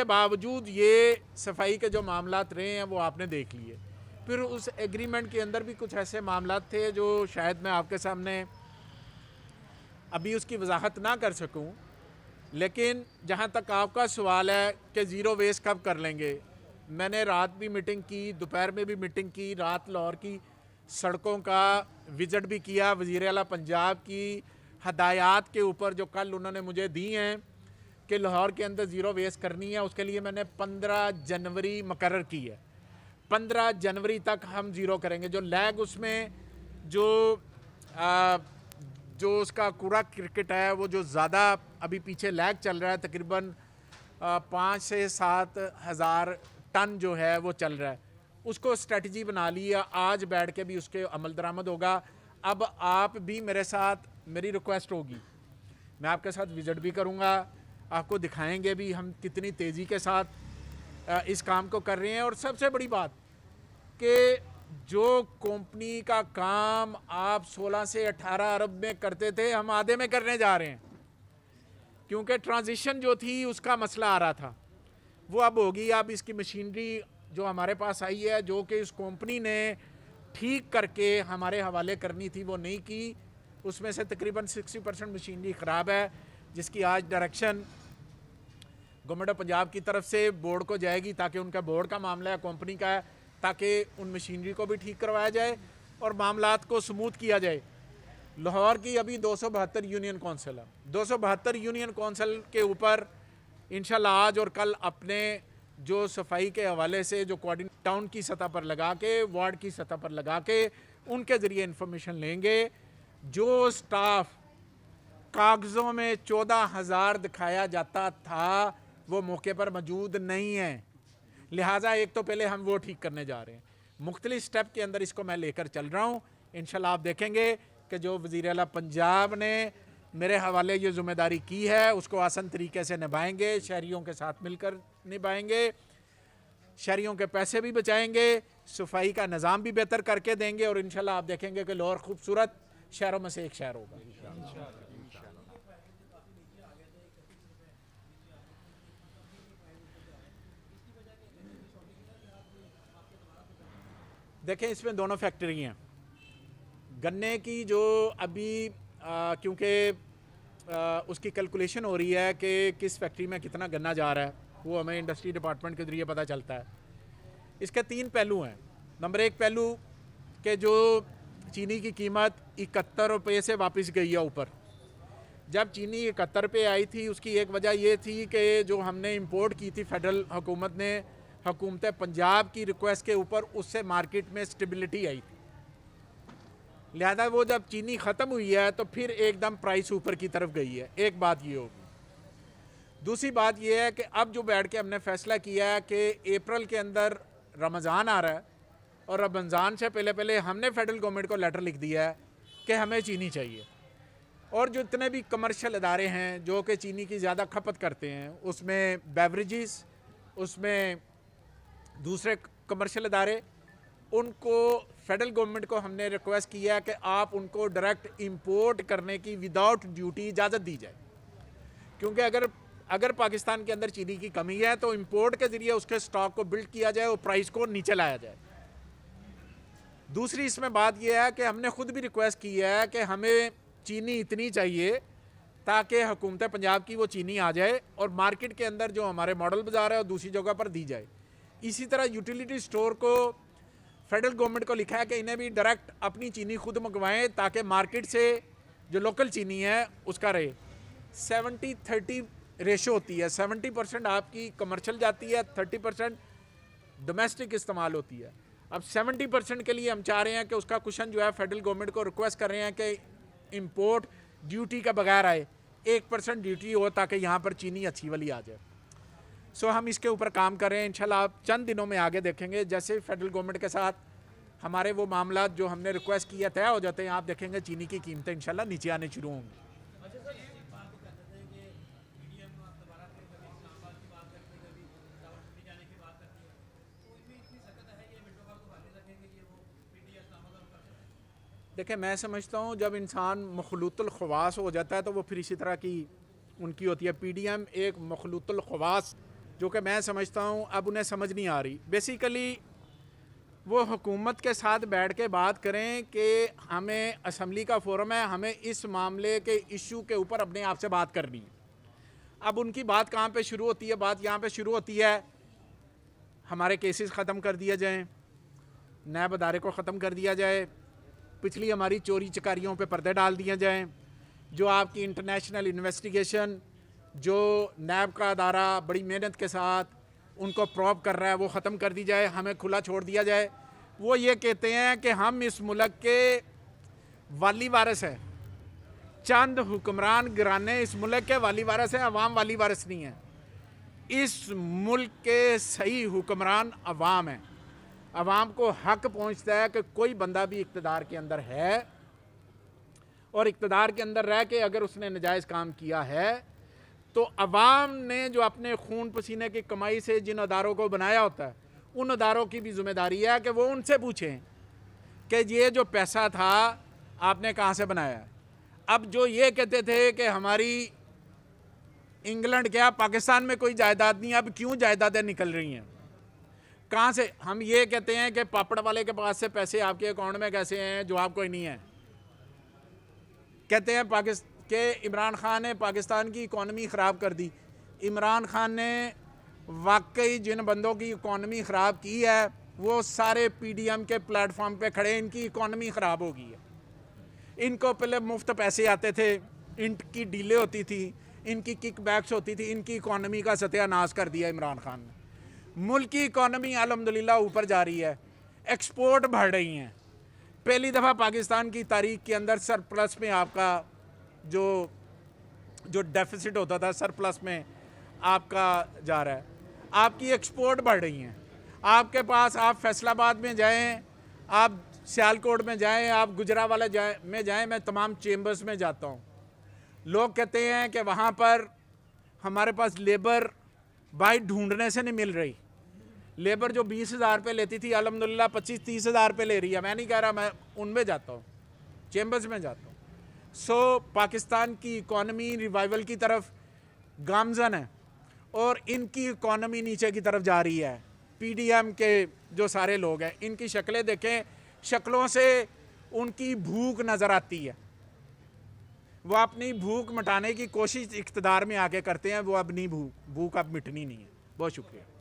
उसके बावजूद ये सफाई के जो मामला रहे हैं वो आपने देख लिए फिर उस एग्रीमेंट के अंदर भी कुछ ऐसे मामला थे जो शायद मैं आपके सामने अभी उसकी वजाहत ना कर सकूं लेकिन जहां तक आपका सवाल है कि ज़ीरो वेस्ट कब कर लेंगे मैंने रात भी मीटिंग की दोपहर में भी मीटिंग की रात लाहौर की सड़कों का विज़िट भी किया वज़ी अला पंजाब की हदायत के ऊपर जो कल उन्होंने मुझे दी हैं कि लाहौर के अंदर ज़ीरो वेस्ट करनी है उसके लिए मैंने पंद्रह जनवरी मकर की है पंद्रह जनवरी तक हम ज़ीरो करेंगे जो लैग उसमें जो आ, जो उसका कूड़ा क्रिकेट है वो जो ज़्यादा अभी पीछे लैग चल रहा है तकरीबन पाँच से सात हज़ार टन जो है वो चल रहा है उसको स्ट्रेटजी बना ली है आज बैठ के भी उसके अमल दरामद होगा अब आप भी मेरे साथ मेरी रिक्वेस्ट होगी मैं आपके साथ विज़िट भी करूँगा आपको दिखाएंगे भी हम कितनी तेज़ी के साथ इस काम को कर रहे हैं और सबसे बड़ी बात कि जो कंपनी का काम आप 16 से 18 अरब में करते थे हम आधे में करने जा रहे हैं क्योंकि ट्रांजिशन जो थी उसका मसला आ रहा था वो अब होगी अब इसकी मशीनरी जो हमारे पास आई है जो कि इस कंपनी ने ठीक करके हमारे हवाले करनी थी वो नहीं की उसमें से तकरीबन 60 परसेंट मशीनरी ख़राब है जिसकी आज डायरेक्शन गवर्नमेंट ऑफ पंजाब की तरफ से बोर्ड को जाएगी ताकि उनका बोर्ड का मामला है कंपनी का है ताकि उन मशीनरी को भी ठीक करवाया जाए और मामला को स्मूथ किया जाए लाहौर की अभी दो यूनियन कौंसिल है दो यूनियन कौंसिल के ऊपर इन आज और कल अपने जो सफाई के हवाले से जो कोऑर्डिनेट टाउन की सतह पर लगा के वार्ड की सतह पर लगा के उनके ज़रिए इंफॉर्मेशन लेंगे जो स्टाफ कागज़ों में चौदह हज़ार दिखाया जाता था वो मौके पर मौजूद नहीं है लिहाजा एक तो पहले हम वो ठीक करने जा रहे हैं मुख्तलि स्टेप के अंदर इसको मैं लेकर चल रहा हूँ इन आप देखेंगे कि जो वज़ी अल पंजाब ने मेरे हवाले ये जिम्मेदारी की है उसको आसान तरीके से निभाएंगे शहरीों के साथ मिलकर निभाएंगे शहरीों के पैसे भी बचाएंगे सफाई का निज़ाम भी बेहतर करके देंगे और इन आप देखेंगे कि लाहौर खूबसूरत शहरों में से एक शहर होगा देखें इसमें दोनों फैक्ट्री हैं गन्ने की जो अभी क्योंकि उसकी कैलकुलेशन हो रही है कि किस फैक्ट्री में कितना गन्ना जा रहा है वो हमें इंडस्ट्री डिपार्टमेंट के ज़रिए पता चलता है इसके तीन पहलू हैं नंबर एक पहलू के जो चीनी की कीमत इकहत्तर रुपये से वापस गई है ऊपर जब चीनी इकहत्तर रुपये आई थी उसकी एक वजह ये थी कि जो हमने इम्पोर्ट की थी फेडरल हुकूमत ने हुकूमत पंजाब की रिक्वेस्ट के ऊपर उससे मार्केट में स्टेबिलिटी आई थी लिहाजा वो जब चीनी ख़त्म हुई है तो फिर एकदम प्राइस ऊपर की तरफ गई है एक बात ये होगी दूसरी बात यह है कि अब जो बैठ के हमने फैसला किया है कि अप्रैल के अंदर रमज़ान आ रहा है और रमज़ान से पहले पहले हमने फेडरल गवर्नमेंट को लेटर लिख दिया है कि हमें चीनी चाहिए और जो इतने भी कमर्शियल अदारे हैं जो कि चीनी की ज़्यादा खपत करते हैं उसमें बेवरेजेस उसमें दूसरे कमर्शियल अदारे उनको फेडरल गवर्नमेंट को हमने रिक्वेस्ट किया है कि आप उनको डायरेक्ट इंपोर्ट करने की विदाउट ड्यूटी इजाज़त दी जाए क्योंकि अगर अगर पाकिस्तान के अंदर चीनी की कमी है तो इंपोर्ट के ज़रिए उसके स्टॉक को बिल्ड किया जाए और प्राइस को नीचे लाया जाए दूसरी इसमें बात यह है कि हमने खुद भी रिक्वेस्ट की है कि हमें चीनी इतनी चाहिए ताकि हुकूमत पंजाब की वो चीनी आ जाए और मार्केट के अंदर जो हमारे मॉडल बाज़ार है और दूसरी जगह पर दी जाए इसी तरह यूटिलिटी स्टोर को फेडरल गवर्नमेंट को लिखा है कि इन्हें भी डायरेक्ट अपनी चीनी खुद मंगवाएं ताकि मार्केट से जो लोकल चीनी है उसका रहे सेवेंटी थर्टी रेशो होती है सेवेंटी परसेंट आपकी कमर्शल जाती है थर्टी परसेंट डोमेस्टिक इस्तेमाल होती है अब सेवेंटी परसेंट के लिए हम चाह रहे हैं कि उसका क्वेश्चन जो है फेडरल गवर्नमेंट को रिक्वेस्ट कर रहे हैं कि इम्पोर्ट ड्यूटी का बगैर आए एक परसेंट ड्यूटी हो ताकि यहाँ पर चीनी अच्छी वाली आ जाए सो हम इसके ऊपर काम कर रहे हैं इंशाल्लाह आप चंद दिनों में आगे देखेंगे जैसे फेडरल गवर्नमेंट के साथ हमारे वो मामला जो हमने रिक्वेस्ट किया तय हो जाते हैं आप देखेंगे चीनी की कीमतें इंशाल्लाह नीचे आने शुरू होंगी देखिए मैं समझता हूँ जब इंसान मखलूतलखवास हो जाता है तो वो फिर इसी तरह की उनकी होती है पी डी एम एक मखलूतलखवास जो कि मैं समझता हूँ अब उन्हें समझ नहीं आ रही बेसिकली वो हुकूमत के साथ बैठ के बात करें कि हमें असम्बली का फोरम है हमें इस मामले के इशू के ऊपर अपने आप से बात करनी है अब उनकी बात कहाँ पे शुरू होती है बात यहाँ पे शुरू होती है हमारे केसेस ख़त्म कर दिए जाएं नए अदारे को ख़त्म कर दिया जाए पिछली हमारी चोरी चकारियों पे पर्दे डाल दिए जाएँ जो आपकी इंटरनेशनल इन्वेस्टिगेशन जो नैब का अदारा बड़ी मेहनत के साथ उनको प्रॉप कर रहा है वो ख़त्म कर दी जाए हमें खुला छोड़ दिया जाए वो ये कहते हैं कि हम इस मुल्क के वाली वारस हैं चंद हुक्मरान गिराने इस मुल्क के वाली वारस हैं अवाम वाली वारस नहीं है इस मुल्क के सही हुक्मरान अवाम हैं अवाम को हक पहुंचता है कि कोई बंदा भी इकतदार के अंदर है और इकतदार के अंदर रह के अगर उसने नजायज़ काम किया है तो अवाम ने जो अपने खून पसीने की कमाई से जिन अदारों को बनाया होता है उन अदारों की भी जिम्मेदारी है कि वो उनसे पूछें कि ये जो पैसा था आपने कहाँ से बनाया अब जो ये कहते थे कि हमारी इंग्लैंड क्या पाकिस्तान में कोई जायदाद नहीं अब क्यों जायदादें निकल रही हैं कहाँ से हम ये कहते हैं कि पापड़ वाले के पास से पैसे आपके अकाउंट में कैसे हैं जो आपको नहीं है कहते हैं पाकिस्तान कि इमरान खान ने पाकिस्तान की इकानमी ख़राब कर दी इमरान खान ने वाकई जिन बंदों की इकानमी ख़राब की है वो सारे पीडीएम के प्लेटफॉर्म पे खड़े इनकी इकॉनमी ख़राब हो गई है इनको पहले मुफ्त पैसे आते थे इनकी डीलें होती थी इनकी किक बैक्स होती थी इनकी इकानमी का सत्यानाश कर दिया इमरान खान ने मुल्क की इकॉनमी अलहमदिल्ला ऊपर जा रही है एक्सपोर्ट बढ़ रही हैं पहली दफ़ा पाकिस्तान की तारीख के अंदर सरप्लस में आपका जो जो डेफिसिट होता था सरप्लस में आपका जा रहा है आपकी एक्सपोर्ट बढ़ रही हैं आपके पास आप फैसलाबाद में जाएं आप सियालकोट में जाएं आप गुजरा वाले जाए में जाएं मैं तमाम चेम्बर्स में जाता हूँ लोग कहते हैं कि वहाँ पर हमारे पास लेबर बाई ढूंढने से नहीं मिल रही लेबर जो बीस हज़ार रुपये लेती थी अलहमदिल्ला पच्चीस तीस हज़ार रुपये ले रही है मैं नहीं कह रहा मैं उनमें जाता हूँ चेम्बर्स में जाता हूँ सो पाकिस्तान की इकॉनमी रिवाइवल की तरफ गामजन है और इनकी इकॉनमी नीचे की तरफ जा रही है पीडीएम के जो सारे लोग हैं इनकी शक्लें देखें शक्लों से उनकी भूख नज़र आती है वो अपनी भूख मिटाने की कोशिश इकतदार में आके करते हैं वो अब नहीं भूख भूख अब मिटनी नहीं है बहुत शुक्रिया